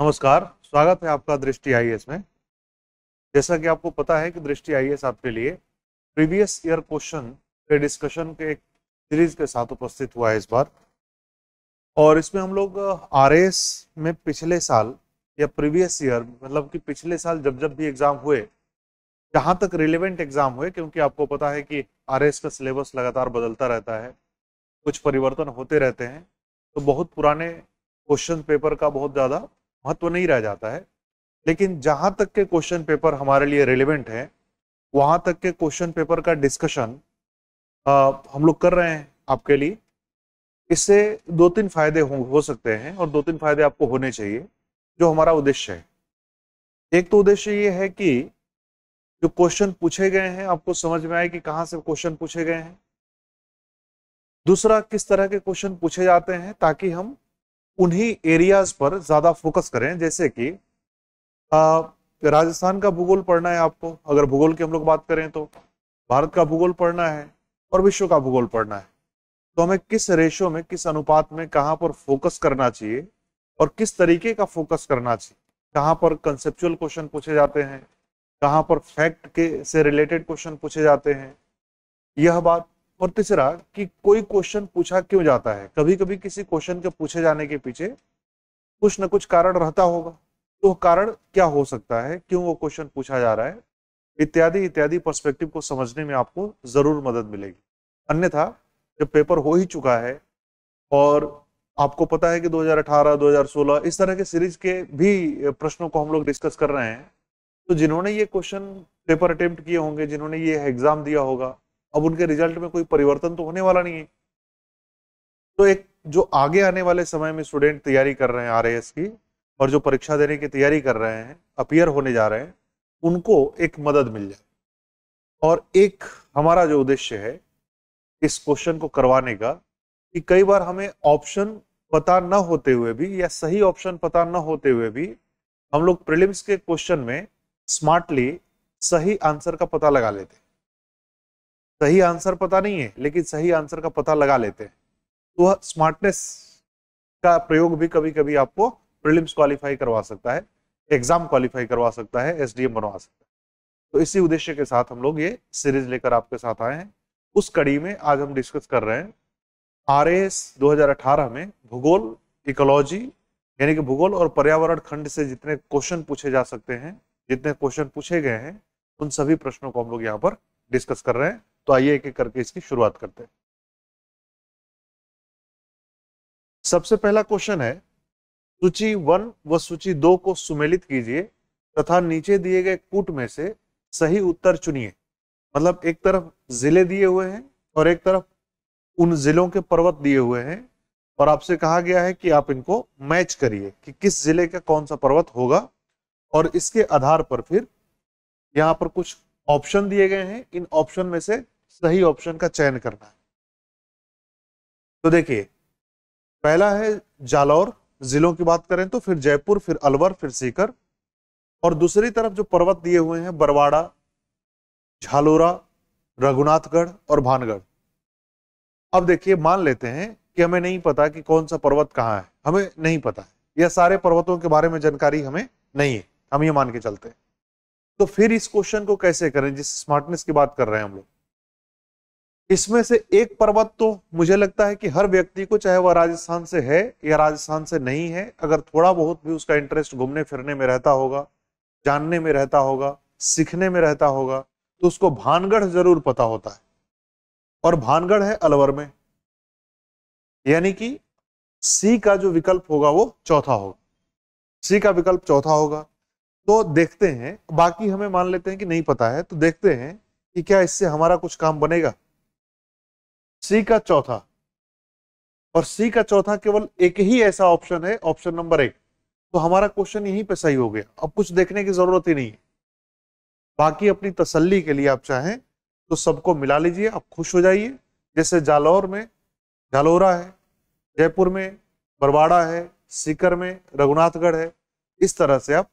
नमस्कार स्वागत है आपका दृष्टि आई में जैसा कि आपको पता है कि दृष्टि आई आपके लिए प्रीवियस ईयर क्वेश्चन के डिस्कशन के एक सीरीज के साथ उपस्थित हुआ है इस बार और इसमें हम लोग आर uh, में पिछले साल या प्रीवियस ईयर मतलब कि पिछले साल जब जब भी एग्जाम हुए जहाँ तक रिलेवेंट एग्जाम हुए क्योंकि आपको पता है कि आर का सिलेबस लगातार बदलता रहता है कुछ परिवर्तन होते रहते हैं तो बहुत पुराने क्वेश्चन पेपर का बहुत ज़्यादा महत्व नहीं रह जाता है लेकिन जहां तक के क्वेश्चन पेपर हमारे लिए रेलिवेंट है वहां तक के क्वेश्चन पेपर का डिस्कशन हम लोग कर रहे हैं आपके लिए इससे दो तीन फायदे हो, हो सकते हैं और दो तीन फायदे आपको होने चाहिए जो हमारा उद्देश्य है एक तो उद्देश्य ये है कि जो क्वेश्चन पूछे गए हैं आपको समझ में आए कि कहाँ से क्वेश्चन पूछे गए हैं दूसरा किस तरह के क्वेश्चन पूछे जाते हैं ताकि हम उन्हीं एरियाज पर ज्यादा फोकस करें जैसे कि राजस्थान का भूगोल पढ़ना है आपको अगर भूगोल की हम लोग बात करें तो भारत का भूगोल पढ़ना है और विश्व का भूगोल पढ़ना है तो हमें किस रेशो में किस अनुपात में कहाँ पर फोकस करना चाहिए और किस तरीके का फोकस करना चाहिए कहाँ पर कंसेप्चुअल क्वेश्चन पूछे जाते हैं कहाँ पर फैक्ट के से रिलेटेड क्वेश्चन पूछे जाते हैं यह बात और तीसरा कि कोई क्वेश्चन पूछा क्यों जाता है कभी कभी किसी क्वेश्चन के पूछे जाने के पीछे कुछ ना कुछ कारण रहता होगा तो कारण क्या हो सकता है क्यों वो क्वेश्चन पूछा जा रहा है इत्यादि इत्यादि पर्सपेक्टिव को समझने में आपको जरूर मदद मिलेगी अन्यथा जब पेपर हो ही चुका है और आपको पता है कि 2018, 2016 इस तरह के सीरीज के भी प्रश्नों को हम लोग डिस्कस कर रहे हैं तो जिन्होंने ये क्वेश्चन पेपर अटेम्प्ट किए होंगे जिन्होंने ये एग्जाम दिया होगा अब उनके रिजल्ट में कोई परिवर्तन तो होने वाला नहीं है तो एक जो आगे आने वाले समय में स्टूडेंट तैयारी कर रहे हैं आर की और जो परीक्षा देने की तैयारी कर रहे हैं अपियर होने जा रहे हैं उनको एक मदद मिल जाए और एक हमारा जो उद्देश्य है इस क्वेश्चन को करवाने का कि कई बार हमें ऑप्शन पता न होते हुए भी या सही ऑप्शन पता न होते हुए भी हम लोग प्रिलिम्स के क्वेश्चन में स्मार्टली सही आंसर का पता लगा लेते हैं सही आंसर पता नहीं है लेकिन सही आंसर का पता लगा लेते हैं तो स्मार्टनेस हाँ, का प्रयोग भी कभी कभी आपको प्रिलिम्स क्वालिफाई करवा सकता है एग्जाम क्वालिफाई करवा सकता है एसडीएम बनवा सकता है तो इसी उद्देश्य के साथ हम लोग ये सीरीज लेकर आपके साथ आए हैं उस कड़ी में आज हम डिस्कस कर रहे हैं आर 2018 में भूगोल इकोलॉजी यानी कि भूगोल और पर्यावरण खंड से जितने क्वेश्चन पूछे जा सकते हैं जितने क्वेश्चन पूछे गए हैं उन सभी प्रश्नों को हम लोग यहाँ पर डिस्कस कर रहे हैं तो आइए एक एक करके इसकी शुरुआत करते हैं सबसे पहला क्वेश्चन है सूची वन व सूची दो को सुमेलित कीजिए तथा नीचे दिए गए कूट में से सही उत्तर चुनिए मतलब एक तरफ जिले दिए हुए हैं और एक तरफ उन जिलों के पर्वत दिए हुए हैं और आपसे कहा गया है कि आप इनको मैच करिए कि किस जिले का कौन सा पर्वत होगा और इसके आधार पर फिर यहाँ पर कुछ ऑप्शन दिए गए हैं इन ऑप्शन में से सही ऑप्शन का चयन करना है तो देखिए पहला है जालौर जिलों की बात करें तो फिर जयपुर फिर अलवर फिर सीकर और दूसरी तरफ जो पर्वत दिए हुए हैं बरवाड़ा झालोरा रघुनाथगढ़ और भानगढ़ अब देखिए मान लेते हैं कि हमें नहीं पता कि कौन सा पर्वत कहाँ है हमें नहीं पता है यह सारे पर्वतों के बारे में जानकारी हमें नहीं है हम ये मान के चलते हैं तो फिर इस क्वेश्चन को कैसे करें जिस स्मार्टनेस की बात कर रहे हैं हम लोग इसमें से एक पर्वत तो मुझे लगता है कि हर व्यक्ति को चाहे वह राजस्थान से है या राजस्थान से नहीं है अगर थोड़ा बहुत भी उसका इंटरेस्ट घूमने फिरने में रहता होगा जानने में रहता होगा सीखने में रहता होगा तो उसको भानगढ़ जरूर पता होता है और भानगढ़ है अलवर में यानी कि सी का जो विकल्प होगा वो चौथा होगा सी का विकल्प चौथा होगा तो देखते हैं बाकी हमें मान लेते हैं कि नहीं पता है तो देखते हैं कि क्या इससे हमारा कुछ काम बनेगा सी का चौथा और सी का चौथा केवल एक ही ऐसा ऑप्शन है ऑप्शन नंबर एक तो हमारा क्वेश्चन यहीं पे सही हो गया अब कुछ देखने की जरूरत ही नहीं है बाकी अपनी तसल्ली के लिए आप चाहें तो सबको मिला लीजिए आप खुश हो जाइए जैसे जालौर में जालोरा है जयपुर में बरवाड़ा है सीकर में रघुनाथगढ़ है इस तरह से आप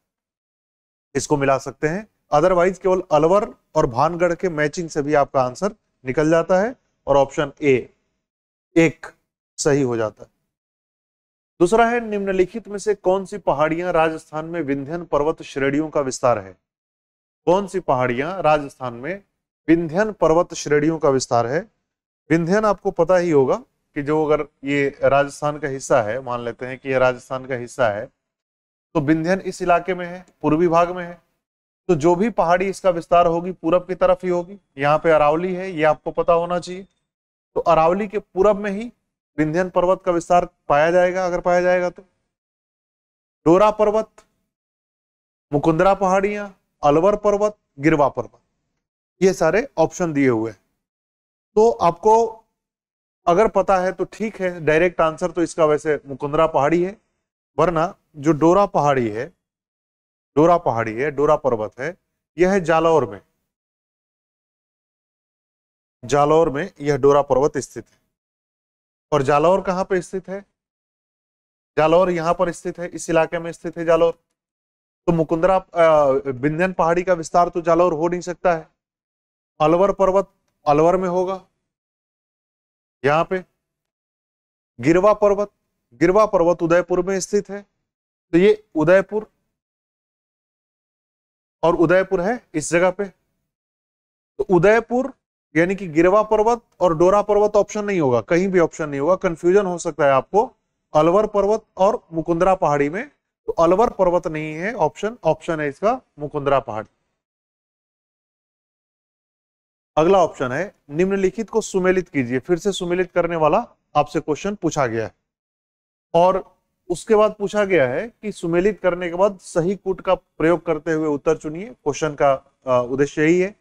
इसको मिला सकते हैं अदरवाइज केवल अलवर और भानगढ़ के मैचिंग से भी आपका आंसर निकल जाता है और ऑप्शन ए एक सही हो जाता है दूसरा है निम्नलिखित में से कौन सी पहाड़ियां राजस्थान में विंध्यन पर्वत श्रेणियों का विस्तार है कौन सी पहाड़ियां राजस्थान में विंध्यन पर्वत श्रेणियों का विस्तार है विंध्यन आपको पता ही होगा कि जो अगर ये राजस्थान का हिस्सा है मान लेते हैं कि ये राजस्थान का हिस्सा है तो विंध्यन इस इलाके में है पूर्वी भाग में है तो जो भी पहाड़ी इसका विस्तार होगी पूरब की तरफ ही होगी यहाँ पे अरावली है ये आपको पता होना चाहिए तो अरावली के पूरब में ही विंध्यन पर्वत का विस्तार पाया जाएगा अगर पाया जाएगा तो डोरा पर्वत मुकुंदरा पहाड़ियां अलवर पर्वत गिरवा पर्वत ये सारे ऑप्शन दिए हुए हैं तो आपको अगर पता है तो ठीक है डायरेक्ट आंसर तो इसका वैसे मुकुंदरा पहाड़ी है वरना जो डोरा पहाड़ी है डोरा पहाड़ी है डोरा पर्वत है यह है जालौर में जालौर में यह डोरा पर्वत स्थित है और जालौर कहाँ पर स्थित है जालौर यहाँ पर स्थित है इस इलाके में स्थित है जालौर तो मुकुंदरा बिंदन पहाड़ी का विस्तार तो जालौर हो नहीं सकता है अलवर पर्वत अलवर में होगा यहाँ पे गिरवा पर्वत गिरवा पर्वत उदयपुर में स्थित है तो ये उदयपुर और उदयपुर है इस जगह पे तो उदयपुर यानी कि गिरवा पर्वत और डोरा पर्वत ऑप्शन नहीं होगा कहीं भी ऑप्शन नहीं होगा कंफ्यूजन हो सकता है आपको अलवर पर्वत और मुकुंदरा पहाड़ी में तो अलवर पर्वत नहीं है ऑप्शन ऑप्शन है इसका मुकुंदरा पहाड़ी अगला ऑप्शन है निम्नलिखित को सुमेलित कीजिए फिर से सुमेलित करने वाला आपसे क्वेश्चन पूछा गया है और उसके बाद पूछा गया है कि सुमेलित करने के बाद सही कूट का प्रयोग करते हुए उत्तर चुनिए क्वेश्चन का उद्देश्य यही है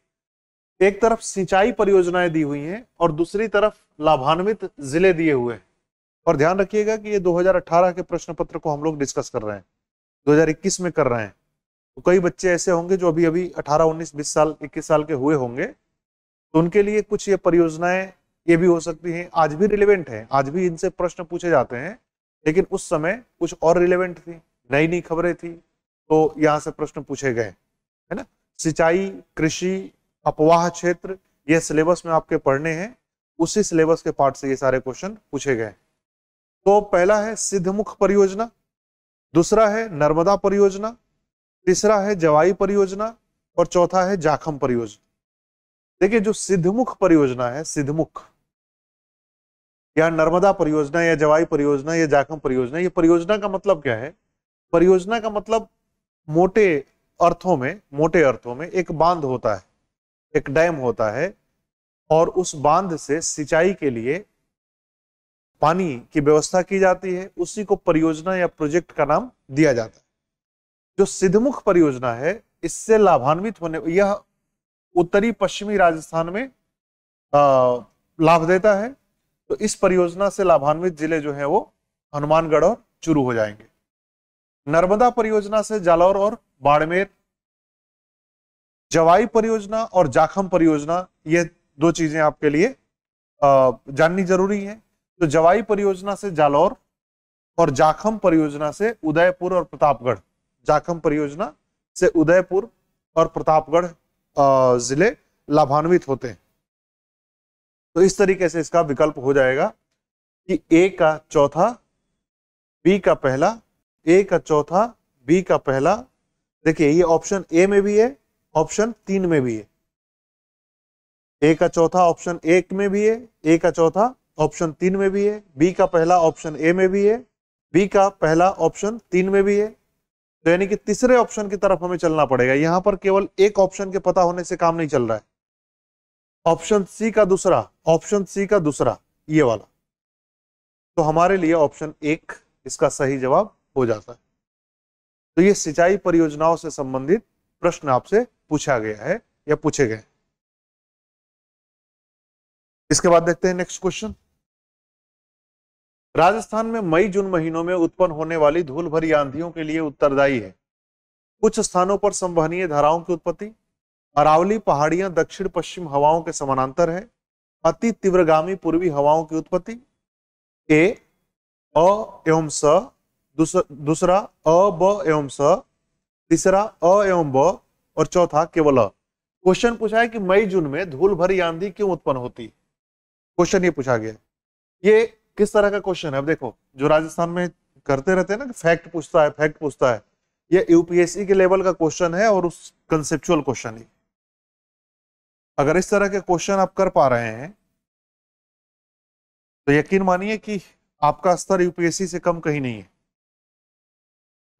एक तरफ सिंचाई परियोजनाएं दी हुई हैं और दूसरी तरफ लाभान्वित जिले दिए हुए हैं और ध्यान रखिएगा कि ये 2018 के प्रश्न पत्र को हम लोग डिस्कस कर रहे हैं 2021 में कर रहे हैं तो कई बच्चे ऐसे होंगे जो अभी अभी 18, 19, 20 साल 21 साल के हुए होंगे तो उनके लिए कुछ ये परियोजनाएं ये भी हो सकती हैं आज भी रिलेवेंट हैं आज भी इनसे प्रश्न पूछे जाते हैं लेकिन उस समय कुछ और रिलेवेंट थी नई नई खबरें थी तो यहाँ से प्रश्न पूछे गए है ना सिंचाई कृषि अपवाह क्षेत्र ये सिलेबस में आपके पढ़ने हैं उसी सिलेबस के पार्ट से ये सारे क्वेश्चन पूछे गए तो पहला है सिद्धमुख परियोजना दूसरा है नर्मदा परियोजना तीसरा है जवाई परियोजना और चौथा है जाखम परियोजना देखिए जो सिद्धमुख परियोजना है सिद्धमुख या नर्मदा परियोजना या जवाई परियोजना या जाखम परियोजना ये परियोजना का मतलब क्या है परियोजना का मतलब मोटे अर्थों में मोटे अर्थों में एक बांध होता है एक डैम होता है और उस बांध से सिंचाई के लिए पानी की व्यवस्था की जाती है उसी को परियोजना या प्रोजेक्ट का नाम दिया जाता है जो सिद्धमुख परियोजना है इससे लाभान्वित होने यह उत्तरी पश्चिमी राजस्थान में लाभ देता है तो इस परियोजना से लाभान्वित जिले जो है वो हनुमानगढ़ और चुरू हो जाएंगे नर्मदा परियोजना से जालौर और बाड़मेर जवाई परियोजना और जाखम परियोजना ये दो चीजें आपके लिए जाननी जरूरी है तो जवाई परियोजना से जालौर और जाखम परियोजना से उदयपुर और प्रतापगढ़ जाखम परियोजना से उदयपुर और प्रतापगढ़ जिले लाभान्वित होते हैं तो इस तरीके से इसका विकल्प हो जाएगा कि ए का चौथा बी का पहला ए का चौथा बी का पहला देखिए ये ऑप्शन ए में भी है ऑप्शन तीन में भी है ए का चौथा ऑप्शन एक में भी है ए का चौथा ऑप्शन तीन में भी है बी का पहला ऑप्शन ए में भी है बी का पहला ऑप्शन तीन में भी है तो यानी कि तीसरे ऑप्शन की तरफ हमें चलना पड़ेगा यहां पर केवल एक ऑप्शन के पता होने से काम नहीं चल रहा है ऑप्शन सी का दूसरा ऑप्शन सी का दूसरा ये वाला तो हमारे लिए ऑप्शन एक इसका सही जवाब हो जाता है तो ये सिंचाई परियोजनाओं से संबंधित प्रश्न आपसे पूछा गया है या पूछे गए इसके बाद देखते हैं नेक्स्ट क्वेश्चन राजस्थान में मई जून महीनों में उत्पन्न होने वाली धूल भरी आंधियों के लिए उत्तरदायी है कुछ स्थानों पर संवहनीय धाराओं की उत्पत्ति अरावली पहाड़ियां दक्षिण पश्चिम हवाओं के समानांतर है अति तीव्रगामी पूर्वी हवाओं की उत्पत्ति ए अ एवं स दूसरा अ ब एवं स तीसरा अ एवं ब और चौथा केवल क्वेश्चन पूछा है कि मई जून में धूल भरी आंधी क्यों उत्पन्न होती क्वेश्चन ये पूछा गया ये किस तरह का क्वेश्चन है अब देखो जो राजस्थान में करते रहते हैं ना फैक्ट पूछता है फैक्ट पूछता है ये यूपीएससी के लेवल का क्वेश्चन है और उस कंसेप्चुअल क्वेश्चन है अगर इस तरह के क्वेश्चन आप कर पा रहे हैं तो यकीन मानिए कि आपका स्तर यूपीएससी से कम कहीं नहीं है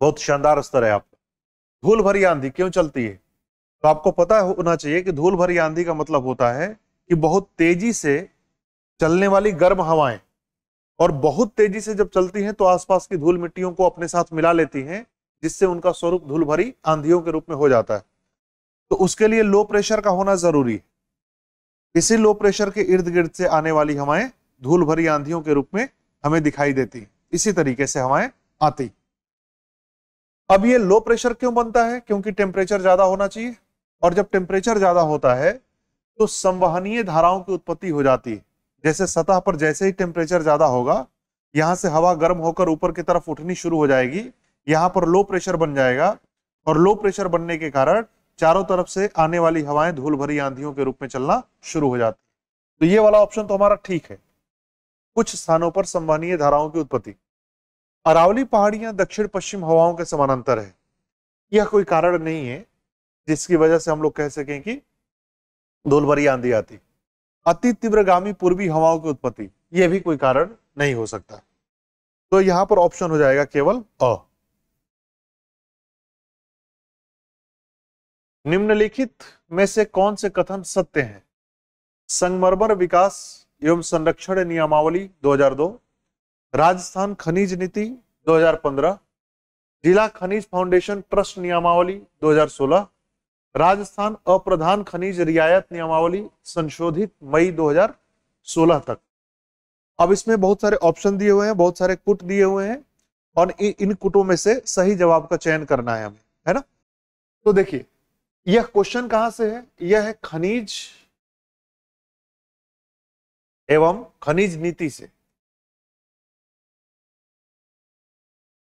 बहुत शानदार स्तर है आपका धूल भरी आंधी क्यों चलती है तो आपको पता होना चाहिए कि धूल भरी आंधी का मतलब होता है कि बहुत तेजी से चलने वाली गर्म हवाएं और बहुत तेजी से जब चलती हैं तो आसपास की धूल मिट्टियों को अपने साथ मिला लेती हैं जिससे उनका स्वरूप धूल भरी आंधियों के रूप में हो जाता है तो उसके लिए लो प्रेशर का होना जरूरी है इसी लो प्रेशर के इर्द गिर्द से आने वाली हवाएं धूल भरी आंधियों के रूप में हमें दिखाई देती इसी तरीके से हवाएं आती अब ये लो प्रेशर क्यों बनता है क्योंकि टेम्परेचर ज्यादा होना चाहिए और जब टेम्परेचर ज्यादा होता है तो संवहनीय धाराओं की उत्पत्ति हो जाती है जैसे सतह पर जैसे ही टेम्परेचर ज्यादा होगा यहाँ से हवा गर्म होकर ऊपर की तरफ उठनी शुरू हो जाएगी यहाँ पर लो प्रेशर बन जाएगा और लो प्रेशर बनने के कारण चारों तरफ से आने वाली हवाएं धूल भरी आंधियों के रूप में चलना शुरू हो जाती है तो ये वाला ऑप्शन तो हमारा ठीक है कुछ स्थानों पर संवहनीय धाराओं की उत्पत्ति अरावली पहाड़ियां दक्षिण पश्चिम हवाओं के समानांतर है यह कोई कारण नहीं है जिसकी वजह से हम लोग कह सकें कि धूलभरी आंधी आती अति तीव्रगामी पूर्वी हवाओं की उत्पत्ति यह भी कोई कारण नहीं हो सकता तो यहां पर ऑप्शन हो जाएगा केवल अ निम्नलिखित में से कौन से कथन सत्य हैं संगमरमर विकास एवं संरक्षण नियमावली 2002 राजस्थान खनिज नीति 2015 जिला खनिज फाउंडेशन ट्रस्ट नियमावली 2016 राजस्थान अप्रधान खनिज रियायत नियमावली संशोधित मई 2016 तक अब इसमें बहुत सारे ऑप्शन दिए हुए हैं बहुत सारे कुट दिए हुए हैं और इन कुटों में से सही जवाब का चयन करना है हमें है ना तो देखिए यह क्वेश्चन कहां से है यह है खनिज एवं खनिज नीति से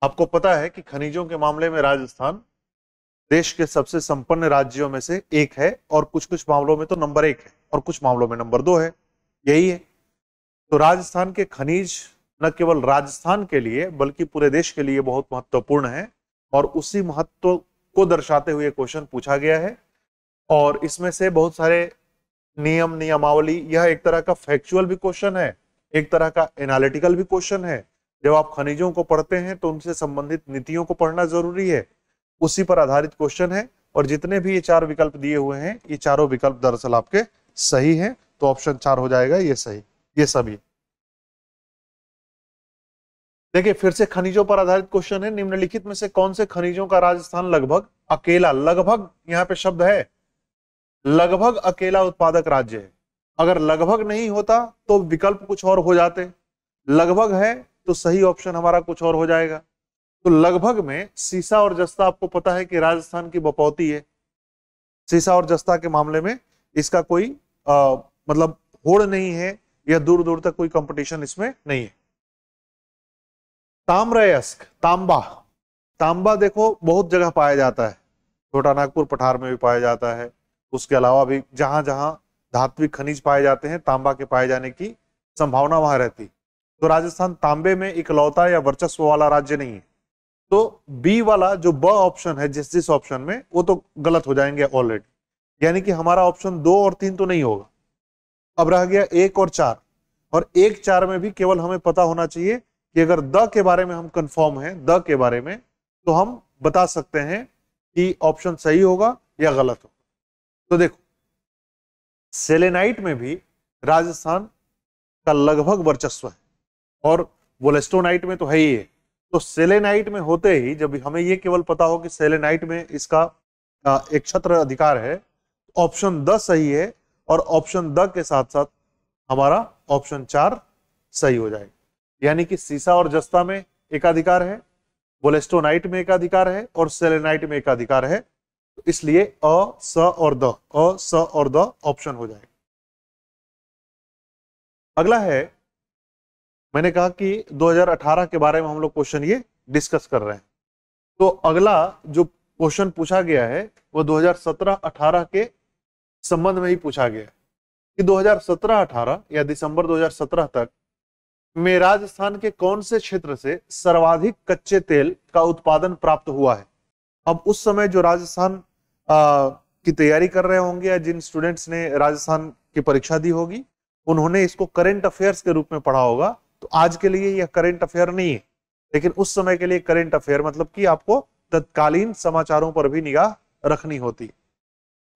आपको पता है कि खनिजों के मामले में राजस्थान देश के सबसे संपन्न राज्यों में से एक है और कुछ कुछ मामलों में तो नंबर एक है और कुछ मामलों में नंबर दो है यही है तो राजस्थान के खनिज न केवल राजस्थान के लिए बल्कि पूरे देश के लिए बहुत महत्वपूर्ण है और उसी महत्व को दर्शाते हुए क्वेश्चन पूछा गया है और इसमें से बहुत सारे नियम नियमावली यह एक तरह का फैक्चुअल भी क्वेश्चन है एक तरह का एनालिटिकल भी क्वेश्चन है जब आप खनिजों को पढ़ते हैं तो उनसे संबंधित नीतियों को पढ़ना जरूरी है उसी पर आधारित क्वेश्चन है और जितने भी ये चार विकल्प दिए हुए हैं ये चारों विकल्प दरअसल आपके सही हैं तो ऑप्शन चार हो जाएगा ये सही ये सभी देखिए फिर से खनिजों पर आधारित क्वेश्चन है निम्नलिखित में से कौन से खनिजों का राजस्थान लगभग अकेला लगभग यहाँ पे शब्द है लगभग अकेला उत्पादक राज्य है अगर लगभग नहीं होता तो विकल्प कुछ और हो जाते लगभग है तो सही ऑप्शन हमारा कुछ और हो जाएगा तो लगभग में सीसा और जस्ता आपको पता है कि राजस्थान की बपौती है सीसा और जस्ता के मामले में इसका कोई आ, मतलब होड़ नहीं है या दूर दूर तक कोई कंपटीशन इसमें नहीं है ताम्रयस्क तांबा तांबा देखो बहुत जगह पाया जाता है छोटा नागपुर पठार में भी पाया जाता है उसके अलावा भी जहां जहां धात्विक खनिज पाए जाते हैं तांबा के पाए जाने की संभावना वहां रहती तो राजस्थान तांबे में इकलौता या वर्चस्व वाला राज्य नहीं है तो बी वाला जो ब ऑप्शन है जिस जिस ऑप्शन में वो तो गलत हो जाएंगे ऑलरेडी यानी कि हमारा ऑप्शन दो और तीन तो नहीं होगा अब रह गया एक और चार और एक चार में भी केवल हमें पता होना चाहिए कि अगर द के बारे में हम कंफर्म हैं द के बारे में तो हम बता सकते हैं कि ऑप्शन सही होगा या गलत होगा तो देखो सेलेनाइट में भी राजस्थान का लगभग वर्चस्व है और वोलेस्टोनाइट में तो है ही है तो सेलेनाइट में होते ही जब हमें ये केवल पता हो कि सेलेनाइट में इसका एक छत्र अधिकार है तो ऑप्शन द सही है और ऑप्शन द के साथ साथ हमारा ऑप्शन चार सही हो जाएगा यानी कि सीसा और जस्ता में एकाधिकार है बोलेस्टोनाइट में एकाधिकार है और सेलेनाइट में एकाधिकार है तो इसलिए अ स और द अ स और द ऑप्शन हो जाएगा अगला है मैंने कहा कि 2018 के बारे में हम लोग क्वेश्चन ये डिस्कस कर रहे हैं तो अगला जो क्वेश्चन पूछा गया है वो 2017-18 के संबंध में ही पूछा गया है कि 2017-18 या दिसंबर 2017 तक में राजस्थान के कौन से क्षेत्र से सर्वाधिक कच्चे तेल का उत्पादन प्राप्त हुआ है अब उस समय जो राजस्थान की तैयारी कर रहे होंगे या जिन स्टूडेंट्स ने राजस्थान की परीक्षा दी होगी उन्होंने इसको करेंट अफेयर्स के रूप में पढ़ा होगा तो आज के लिए यह करेंट अफेयर नहीं है लेकिन उस समय के लिए करेंट अफेयर मतलब कि आपको तत्कालीन समाचारों पर भी निगाह रखनी होती है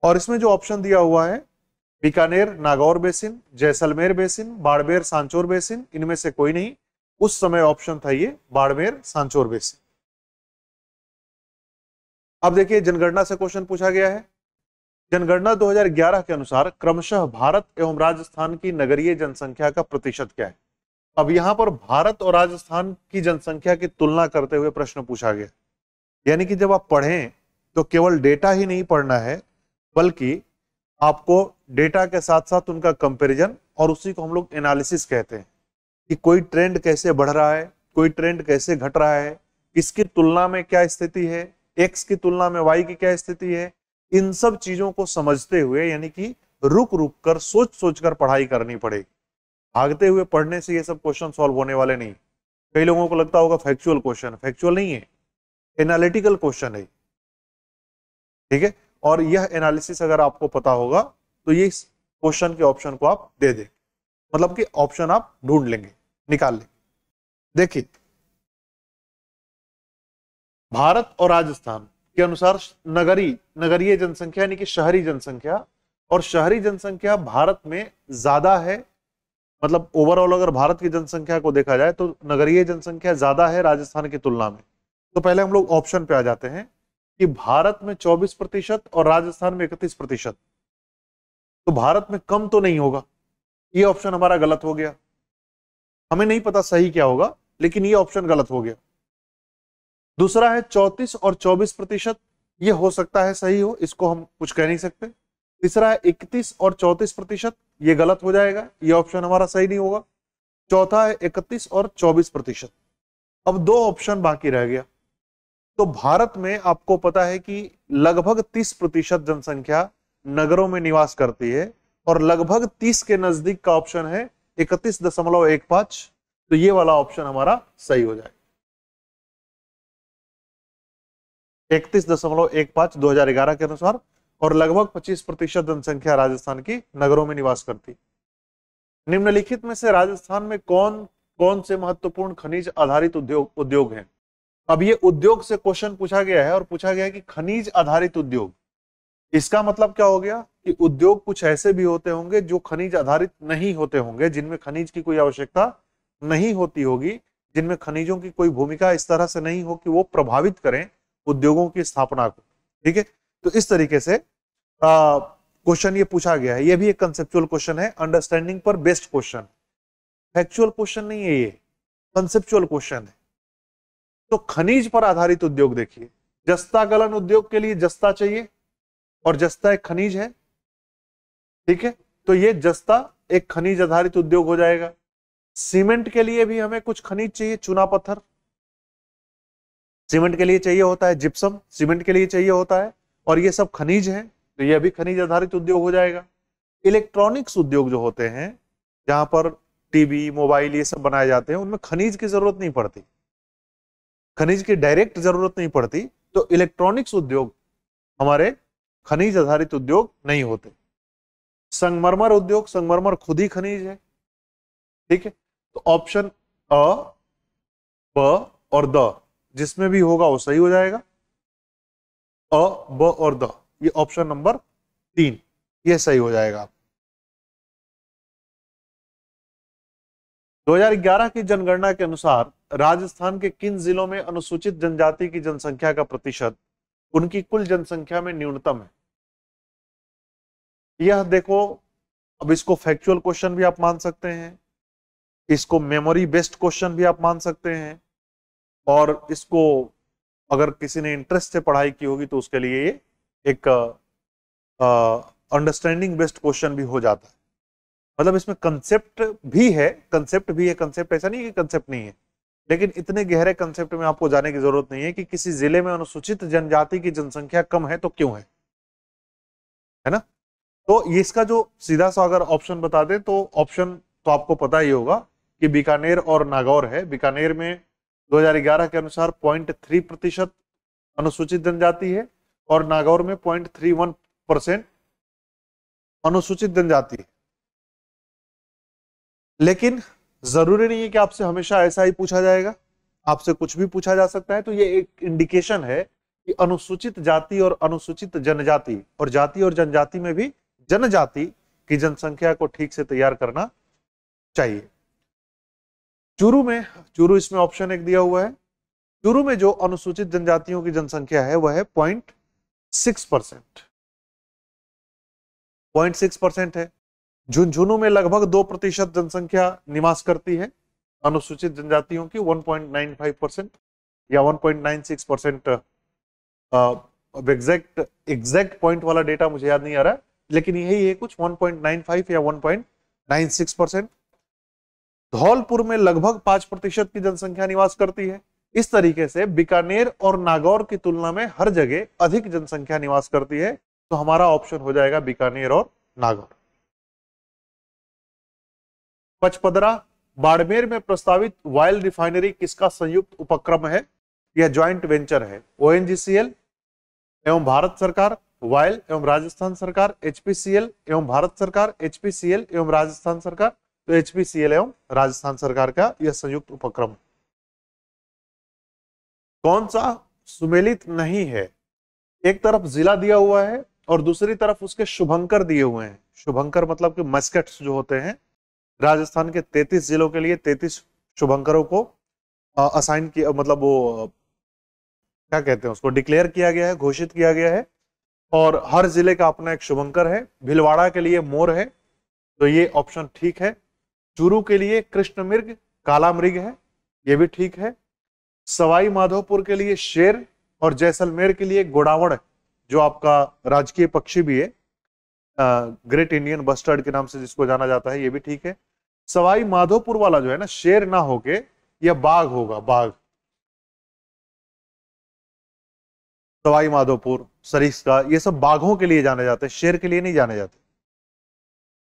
और इसमें जो ऑप्शन दिया हुआ है Bikaner Nagaur basin Jaisalmer basin Barmer Sanchore basin इनमें से कोई नहीं उस समय ऑप्शन था ये बाड़मेर सांचोर बेसिन अब देखिए जनगणना से क्वेश्चन पूछा गया है जनगणना 2011 के अनुसार क्रमशः भारत एवं राजस्थान की नगरीय जनसंख्या का प्रतिशत क्या है अब यहां पर भारत और राजस्थान की जनसंख्या की तुलना करते हुए प्रश्न पूछा गया यानी कि जब आप पढ़ें तो केवल डेटा ही नहीं पढ़ना है बल्कि आपको डेटा के साथ साथ उनका कंपैरिजन और उसी को हम लोग एनालिसिस कहते हैं कि कोई ट्रेंड कैसे बढ़ रहा है कोई ट्रेंड कैसे घट रहा है किसकी तुलना में क्या स्थिति है एक्स की तुलना में वाई की क्या स्थिति है इन सब चीजों को समझते हुए यानी कि रुक रुक कर सोच सोच कर पढ़ाई करनी पड़ेगी भागते हुए पढ़ने से ये सब क्वेश्चन सॉल्व होने वाले नहीं कई लोगों को लगता होगा फैक्चुअल क्वेश्चन फैक्चुअल नहीं है एनालिटिकल क्वेश्चन है ठीक है और यह एनालिसिस अगर आपको पता होगा तो ये क्वेश्चन के ऑप्शन को आप दे दें मतलब कि ऑप्शन आप ढूंढ लेंगे निकाल लेंगे देखिए भारत और राजस्थान के अनुसार नगरी नगरीय जनसंख्या यानी कि शहरी जनसंख्या और शहरी जनसंख्या भारत में ज्यादा है मतलब ओवरऑल अगर भारत की जनसंख्या को देखा जाए तो नगरीय जनसंख्या ज्यादा है राजस्थान की तुलना में तो पहले हम लोग ऑप्शन पे आ जाते हैं कि भारत में 24 प्रतिशत और राजस्थान में इकतीस प्रतिशत तो भारत में कम तो नहीं होगा ये ऑप्शन हमारा गलत हो गया हमें नहीं पता सही क्या होगा लेकिन ये ऑप्शन गलत हो गया दूसरा है चौतीस और चौबीस प्रतिशत ये हो सकता है सही हो इसको हम कुछ कह नहीं सकते तीसरा है इकतीस और चौतीस प्रतिशत ये गलत हो जाएगा ये ऑप्शन हमारा सही नहीं होगा चौथा है इकतीस और चौबीस प्रतिशत अब दो ऑप्शन बाकी रह गया तो भारत में आपको पता है कि लगभग तीस प्रतिशत जनसंख्या नगरों में निवास करती है और लगभग तीस के नजदीक का ऑप्शन है इकतीस दशमलव एक पांच तो ये वाला ऑप्शन हमारा सही हो जाएगा इकतीस दशमलव एक पांच दो हजार ग्यारह के अनुसार और लगभग 25 प्रतिशत जनसंख्या राजस्थान की नगरों में निवास करती निम्नलिखित में से राजस्थान में कौन कौन से महत्वपूर्ण खनिज आधारित उद्योग उद्योग हैं अब ये उद्योग से क्वेश्चन पूछा गया है और पूछा गया है कि खनिज आधारित उद्योग इसका मतलब क्या हो गया कि उद्योग कुछ ऐसे भी होते होंगे जो खनिज आधारित नहीं होते होंगे जिनमें खनिज की कोई आवश्यकता नहीं होती होगी जिनमें खनिजों की कोई भूमिका इस तरह से नहीं हो कि वो प्रभावित करें उद्योगों की स्थापना को ठीक है तो इस तरीके से क्वेश्चन ये पूछा गया है ये भी एक कंसेप्चुअल क्वेश्चन है अंडरस्टैंडिंग पर बेस्ट क्वेश्चन फैक्चुअल क्वेश्चन नहीं है ये कंसेप्चुअल क्वेश्चन है तो खनिज पर आधारित उद्योग देखिए जस्ता गलन उद्योग के लिए जस्ता चाहिए और जस्ता एक खनिज है ठीक है तो ये जस्ता एक खनिज आधारित उद्योग हो जाएगा सीमेंट के लिए भी हमें कुछ खनिज चाहिए चूना पत्थर सीमेंट के लिए चाहिए होता है जिप्सम सीमेंट के लिए चाहिए होता है और ये सब खनिज है तो ये भी खनिज आधारित उद्योग हो जाएगा इलेक्ट्रॉनिक्स उद्योग जो होते हैं जहां पर टीवी मोबाइल ये सब बनाए जाते हैं उनमें खनिज की जरूरत नहीं पड़ती खनिज की डायरेक्ट जरूरत नहीं पड़ती तो इलेक्ट्रॉनिक्स उद्योग हमारे खनिज आधारित उद्योग नहीं होते संगमरमर उद्योग संगमरमर खुद ही खनिज है ठीक है तो ऑप्शन अ ब और द जिसमें भी होगा वो सही हो जाएगा अ ब और द ये ऑप्शन नंबर तीन ये सही हो जाएगा 2011 की जनगणना के अनुसार राजस्थान के किन जिलों में अनुसूचित जनजाति की जनसंख्या का प्रतिशत उनकी कुल जनसंख्या में न्यूनतम है यह देखो अब इसको फैक्चुअल क्वेश्चन भी आप मान सकते हैं इसको मेमोरी बेस्ड क्वेश्चन भी आप मान सकते हैं और इसको अगर किसी ने इंटरेस्ट से पढ़ाई की होगी तो उसके लिए ये एक अंडरस्टैंडिंग बेस्ड क्वेश्चन भी हो जाता है मतलब इसमें कंसेप्ट भी है कंसेप्ट भी है कंसेप्ट ऐसा नहीं कि कंसेप्ट नहीं है लेकिन इतने गहरे कंसेप्ट में आपको जाने की जरूरत नहीं है कि किसी जिले में अनुसूचित जनजाति की जनसंख्या कम है तो क्यों है है ना तो इसका जो सीधा सा अगर ऑप्शन बता दें तो ऑप्शन तो आपको पता ही होगा कि बीकानेर और नागौर है बीकानेर में 2011 के अनुसार पॉइंट थ्री प्रतिशत अनुसूचित जनजाति है और नागौर में पॉइंट थ्री वन परसेंट अनुसूचित जनजाति है लेकिन जरूरी नहीं है कि आपसे हमेशा ऐसा ही पूछा जाएगा आपसे कुछ भी पूछा जा सकता है तो ये एक इंडिकेशन है कि अनुसूचित जाति और अनुसूचित जनजाति और जाति और जनजाति में भी जनजाति की जनसंख्या को ठीक से तैयार करना चाहिए चूरू में चूरू इसमें ऑप्शन एक दिया हुआ है चूरू में जो अनुसूचित जनजातियों की जनसंख्या है वह है point six percent point six percent है झुंझुनू में लगभग दो प्रतिशत जनसंख्या निवास करती है अनुसूचित जनजातियों की one point nine five percent या one point nine six percent exact exact point वाला डेटा मुझे याद नहीं आ रहा लेकिन यही है कुछ फाइव या सिक्स परसेंट धौलपुर में लगभग पांच प्रतिशत की जनसंख्या निवास करती है इस तरीके से बीकानेर और नागौर की तुलना में हर जगह अधिक जनसंख्या निवास करती है तो हमारा ऑप्शन हो जाएगा बीकानेर और नागौर पचपदरा बाड़मेर में प्रस्तावित वायल रिफाइनरी किसका संयुक्त उपक्रम है यह ज्वाइंट वेंचर है ओ एवं भारत सरकार वायल एवं राजस्थान सरकार एचपीसीएल एवं भारत सरकार एचपीसीएल एवं राजस्थान सरकार तो एच एवं राजस्थान सरकार का यह संयुक्त उपक्रम कौन सा सुमेलित नहीं है एक तरफ जिला दिया हुआ है और दूसरी तरफ उसके शुभंकर दिए हुए हैं शुभंकर मतलब कि मस्कट्स जो होते हैं राजस्थान के 33 जिलों के लिए 33 शुभंकरों को असाइन किया मतलब वो क्या कहते हैं उसको डिक्लेयर किया गया है घोषित किया गया है और हर जिले का अपना एक शुभंकर है भिलवाड़ा के लिए मोर है तो ये ऑप्शन ठीक है चूरू के लिए कृष्ण मृग काला मृग है ये भी ठीक है सवाई माधोपुर के लिए शेर और जैसलमेर के लिए गोडावड़ जो आपका राजकीय पक्षी भी है ग्रेट इंडियन बस्टर्ड के नाम से जिसको जाना जाता है ये भी ठीक है सवाई माधोपुर वाला जो है ना शेर ना होके यह बाघ होगा बाघ सवाई माधोपुर सरीस का ये सब बाघों के लिए जाने जाते हैं शेर के लिए नहीं जाने जाते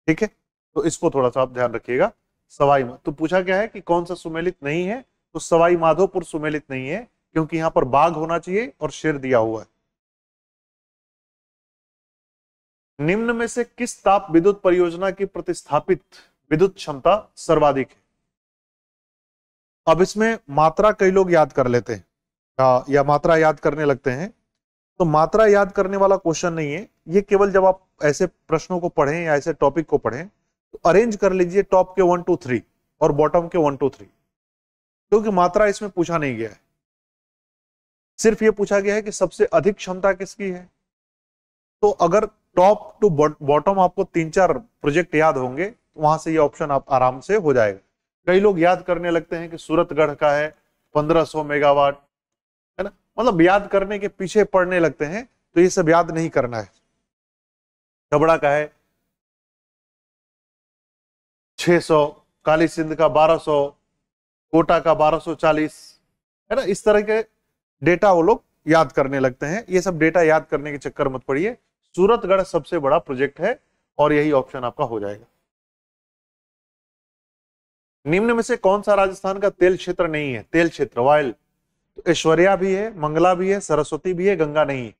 ठीक है तो इसको थोड़ा सा आप ध्यान रखिएगा सवाई तो पूछा गया है कि कौन सा सुमेलित नहीं है तो सवाई माधोपुर सुमेलित नहीं है क्योंकि यहां पर बाघ होना चाहिए और शेर दिया हुआ है निम्न में से किस ताप विद्युत परियोजना की प्रतिस्थापित विद्युत क्षमता सर्वाधिक है अब इसमें मात्रा कई लोग याद कर लेते हैं या, या मात्रा याद करने लगते हैं तो मात्रा याद करने वाला क्वेश्चन नहीं है ये केवल जब आप ऐसे प्रश्नों को पढ़ें या ऐसे टॉपिक को पढ़ें अरेंज कर लीजिए टॉप के वन टू थ्री और बॉटम के वन टू थ्री क्योंकि मात्रा इसमें पूछा नहीं गया है सिर्फ ये पूछा गया है कि सबसे अधिक क्षमता किसकी है तो अगर टॉप टू बॉटम आपको तीन चार प्रोजेक्ट याद होंगे तो वहां से ये ऑप्शन आप आराम से हो जाएगा कई लोग याद करने लगते हैं कि सूरतगढ़ का है 1500 मेगावाट है ना मतलब याद करने के पीछे पड़ने लगते हैं तो ये सब याद नहीं करना है छबड़ा का है 600 काली सिंध का 1200 कोटा का 1240 है ना इस तरह के डेटा वो लोग याद करने लगते हैं ये सब डेटा याद करने के चक्कर मत पड़िए सूरतगढ़ सबसे बड़ा प्रोजेक्ट है और यही ऑप्शन आपका हो जाएगा निम्न में से कौन सा राजस्थान का तेल क्षेत्र नहीं है तेल क्षेत्र वायल तो ऐश्वर्या भी है मंगला भी है सरस्वती भी है गंगा नहीं है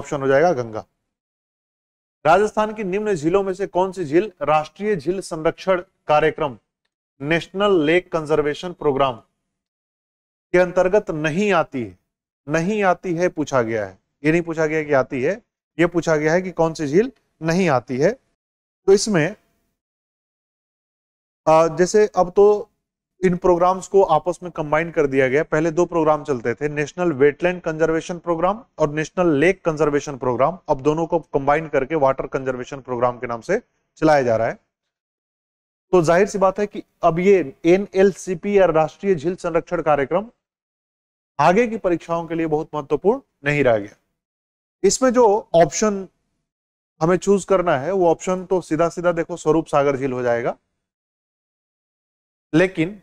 ऑप्शन हो जाएगा गंगा राजस्थान की निम्न झीलों में से कौन सी झील राष्ट्रीय झील संरक्षण कार्यक्रम नेशनल लेक कंजर्वेशन प्रोग्राम के अंतर्गत नहीं आती है नहीं आती है पूछा गया है ये नहीं पूछा गया कि आती है ये पूछा गया है कि कौन सी झील नहीं आती है तो इसमें जैसे अब तो इन प्रोग्राम्स को आपस में कंबाइन कर दिया गया पहले दो प्रोग्राम चलते थे नेशनल वेटलैंड कंजर्वेशन प्रोग्राम और नेशनल लेक कंजर्वेशन प्रोग्राम अब दोनों को कंबाइन करके वाटर कंजर्वेशन प्रोग्राम के नाम से चलाया जा रहा है तो जाहिर सी बात है कि अब ये एन या राष्ट्रीय झील संरक्षण कार्यक्रम आगे की परीक्षाओं के लिए बहुत महत्वपूर्ण नहीं रह गया इसमें जो ऑप्शन हमें चूज करना है वो ऑप्शन तो सीधा सीधा देखो स्वरूप सागर झील हो जाएगा लेकिन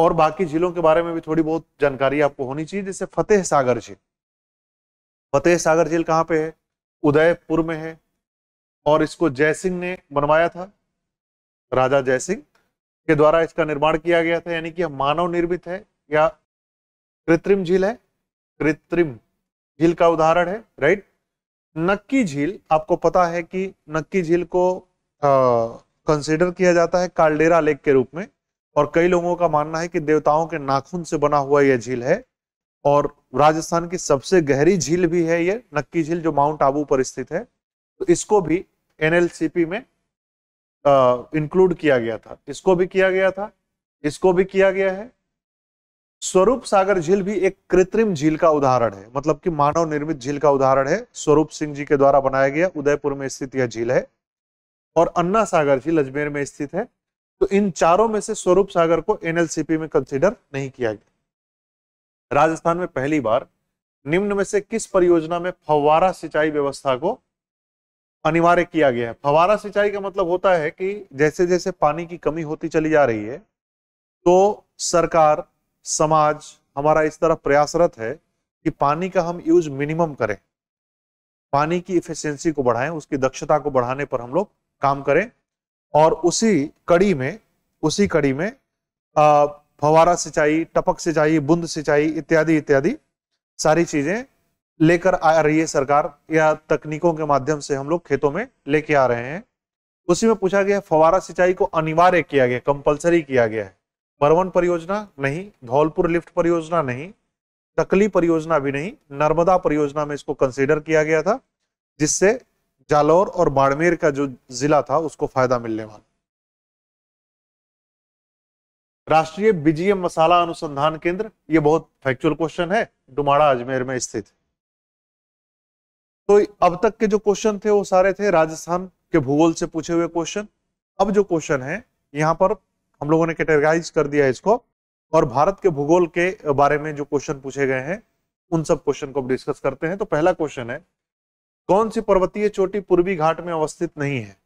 और बाकी झीलों के बारे में भी थोड़ी बहुत जानकारी आपको होनी चाहिए जैसे फतेह सागर झील फतेह सागर झील कहाँ पे है उदयपुर में है और इसको जयसिंह ने बनवाया था राजा जयसिंह के द्वारा इसका निर्माण किया गया था यानी कि मानव निर्मित है या कृत्रिम झील है कृत्रिम झील का उदाहरण है राइट नक्की झील आपको पता है कि नक्की झील को कंसिडर किया जाता है कालडेरा लेक के रूप में और कई लोगों का मानना है कि देवताओं के नाखून से बना हुआ यह झील है और राजस्थान की सबसे गहरी झील भी है ये नक्की झील जो माउंट आबू पर स्थित है तो इसको भी एनएलसीपी में इंक्लूड किया गया था इसको भी किया गया था इसको भी किया गया है स्वरूप सागर झील भी एक कृत्रिम झील का उदाहरण है मतलब कि मानव निर्मित झील का उदाहरण है स्वरूप सिंह जी के द्वारा बनाया गया उदयपुर में स्थित यह झील है और अन्ना सागर झील अजमेर में स्थित है तो इन चारों में से स्वरूप सागर को एनएलसीपी में कंसिडर नहीं किया गया राजस्थान में पहली बार निम्न में से किस परियोजना में फवारा सिंचाई व्यवस्था को अनिवार्य किया गया है फवारा सिंचाई का मतलब होता है कि जैसे जैसे पानी की कमी होती चली जा रही है तो सरकार समाज हमारा इस तरह प्रयासरत है कि पानी का हम यूज मिनिमम करें पानी की इफिशियंसी को बढ़ाएं उसकी दक्षता को बढ़ाने पर हम लोग काम करें और उसी कड़ी में उसी कड़ी में फवारा सिंचाई टपक सिंचाई बुंद सिंचाई इत्यादि इत्यादि सारी चीजें लेकर आ रही है सरकार या तकनीकों के माध्यम से हम लोग खेतों में लेके आ रहे हैं उसी में पूछा गया फवारा सिंचाई को अनिवार्य किया गया कंपलसरी किया गया है बरवन परियोजना नहीं धौलपुर लिफ्ट परियोजना नहीं तकली परियोजना भी नहीं नर्मदा परियोजना में इसको कंसिडर किया गया था जिससे जालौर और बाड़मेर का जो जिला था उसको फायदा मिलने वाला राष्ट्रीय बीजीएम मसाला अनुसंधान केंद्र ये बहुत फैक्चुअल क्वेश्चन है डुमाड़ा अजमेर में स्थित तो अब तक के जो क्वेश्चन थे वो सारे थे राजस्थान के भूगोल से पूछे हुए क्वेश्चन अब जो क्वेश्चन है यहाँ पर हम लोगों ने कैटेगराइज कर दिया इसको और भारत के भूगोल के बारे में जो क्वेश्चन पूछे गए हैं उन सब क्वेश्चन को डिस्कस करते हैं तो पहला क्वेश्चन है कौन सी पर्वतीय चोटी पूर्वी घाट में अवस्थित नहीं है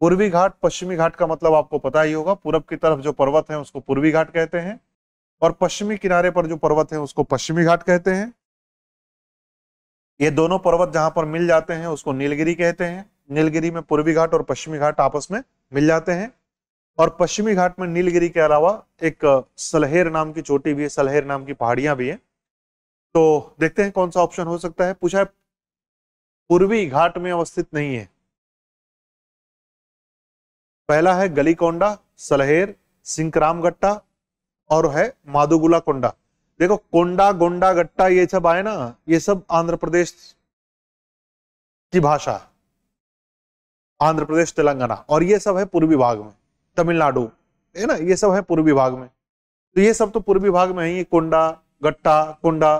पूर्वी घाट पश्चिमी घाट का मतलब आपको पता ही होगा पूरब की तरफ जो पर्वत है उसको पूर्वी घाट कहते हैं और पश्चिमी किनारे पर जो पर्वत है उसको पश्चिमी घाट कहते हैं ये दोनों पर्वत जहां पर मिल जाते हैं उसको नीलगिरी कहते हैं नीलगिरी में पूर्वी घाट और पश्चिमी घाट आपस में मिल जाते हैं और पश्चिमी घाट में नीलगिरी के अलावा एक सलहेर नाम की चोटी भी है सलहेर नाम की पहाड़ियां भी है तो देखते हैं कौन सा ऑप्शन हो सकता है पूछा है पूर्वी घाट में अवस्थित नहीं है पहला है गलीकोंडा सलहेर सिंकरामगट्टा और है माधुगुला कोंडा देखो कोंडा गोंडा गट्टा ये सब आए ना ये सब आंध्र प्रदेश की भाषा है आंध्र प्रदेश तेलंगाना और ये सब है पूर्वी भाग में तमिलनाडु है ना ये सब है पूर्वी भाग में तो ये सब तो पूर्वी भाग में है ये कोंडा गट्टा कोंडा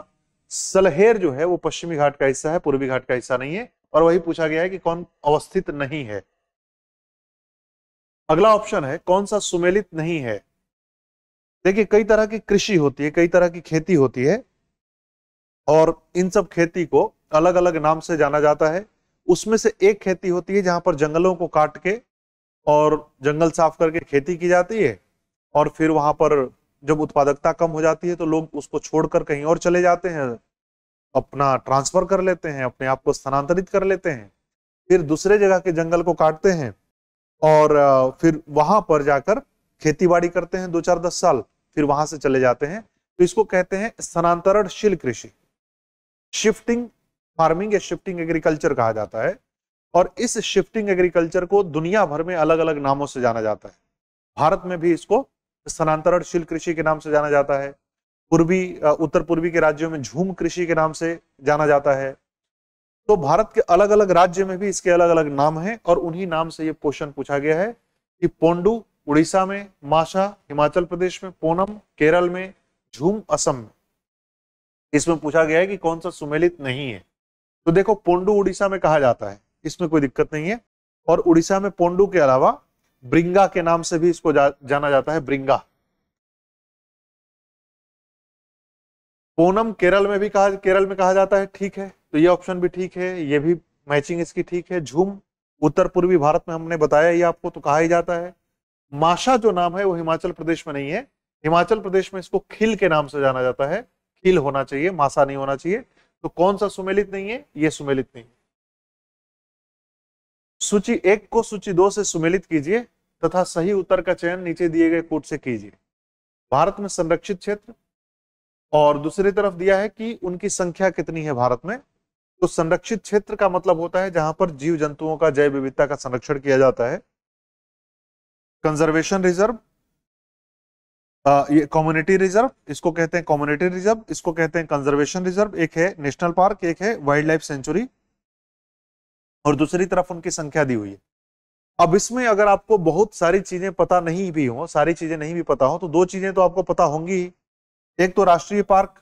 सलहेर जो है वो पश्चिमी घाट का हिस्सा है पूर्वी घाट का हिस्सा नहीं है और वही पूछा गया है कि कौन अवस्थित नहीं है अगला ऑप्शन है कौन सा सुमेलित नहीं है देखिए कई तरह की कृषि होती है कई तरह की खेती होती है और इन सब खेती को अलग अलग नाम से जाना जाता है उसमें से एक खेती होती है जहां पर जंगलों को काट के और जंगल साफ करके खेती की जाती है और फिर वहां पर जब उत्पादकता कम हो जाती है तो लोग उसको छोड़कर कहीं और चले जाते हैं अपना ट्रांसफर कर लेते हैं अपने आप को स्थानांतरित कर लेते हैं फिर दूसरे जगह के जंगल को काटते हैं और फिर वहां पर जाकर खेतीबाड़ी करते हैं दो चार दस साल फिर वहां से चले जाते हैं तो इसको कहते हैं स्थानांतरणशील कृषि शिफ्टिंग फार्मिंग या शिफ्टिंग एग्रीकल्चर कहा जाता है और इस शिफ्टिंग एग्रीकल्चर को दुनिया भर में अलग अलग नामों से जाना जाता है भारत में भी इसको स्थानांतरणशील शिल कृषि के नाम से जाना जाता है पूर्वी उत्तर पूर्वी के राज्यों में झूम कृषि के नाम से जाना जाता है तो भारत के अलग अलग राज्य में भी इसके अलग अलग नाम हैं और उन्हीं नाम से ये क्वेश्चन पूछा गया है कि पोंडू उड़ीसा में माशा हिमाचल प्रदेश में पोनम केरल में झूम असम में इसमें पूछा गया है कि कौन सा सुमेलित नहीं है तो देखो पोंडू उड़ीसा में कहा जाता है इसमें कोई दिक्कत नहीं है और उड़ीसा में पोंडू के अलावा ब्रिंगा के नाम से भी इसको जा, जाना जाता है ब्रिंगा पोनम केरल में भी कहा केरल में कहा जाता है ठीक है तो ये ऑप्शन भी ठीक है ये भी मैचिंग इसकी ठीक है झूम उत्तर पूर्वी भारत में हमने बताया ये आपको तो कहा ही जाता है माशा जो नाम है वो हिमाचल प्रदेश में नहीं है हिमाचल प्रदेश में इसको खिल के नाम से जाना जाता है खिल होना चाहिए मासा नहीं होना चाहिए तो कौन सा सुमेलित नहीं है ये सुमेलित नहीं है सूची एक को सूची दो से सुमेलित कीजिए तथा सही उत्तर का चयन नीचे दिए गए कोट से कीजिए भारत में संरक्षित क्षेत्र और दूसरी तरफ दिया है कि उनकी संख्या कितनी है भारत में तो संरक्षित क्षेत्र का मतलब होता है जहां पर जीव जंतुओं का जैव विविधता का संरक्षण किया जाता है कंजर्वेशन रिजर्व ये कम्युनिटी रिजर्व इसको कहते हैं कम्युनिटी रिजर्व इसको कहते हैं कंजर्वेशन रिजर्व एक है नेशनल पार्क एक है वाइल्ड लाइफ सेंचुरी और दूसरी तरफ उनकी संख्या दी हुई है अब इसमें अगर आपको बहुत सारी चीजें पता नहीं भी हो सारी चीजें नहीं भी पता हो तो दो चीजें तो आपको पता होंगी ही एक तो राष्ट्रीय पार्क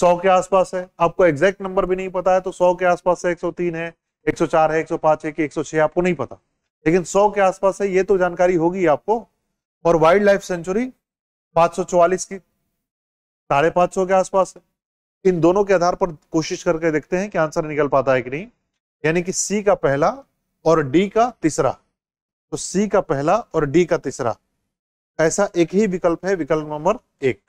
सौ के आसपास है आपको एग्जैक्ट नंबर भी नहीं पता है तो सौ के आसपास है चार है 104 है 105 है कि 106 आपको नहीं पता लेकिन सौ के आसपास है ये तो जानकारी होगी आपको और वाइल्ड लाइफ सेंचुरी 544 की साढ़े पांच सौ के आसपास है इन दोनों के आधार पर कोशिश करके देखते हैं कि आंसर निकल पाता है कि नहीं यानी कि सी का पहला और डी का तीसरा तो सी का पहला और डी का तीसरा ऐसा एक ही विकल्प है विकल्प नंबर एक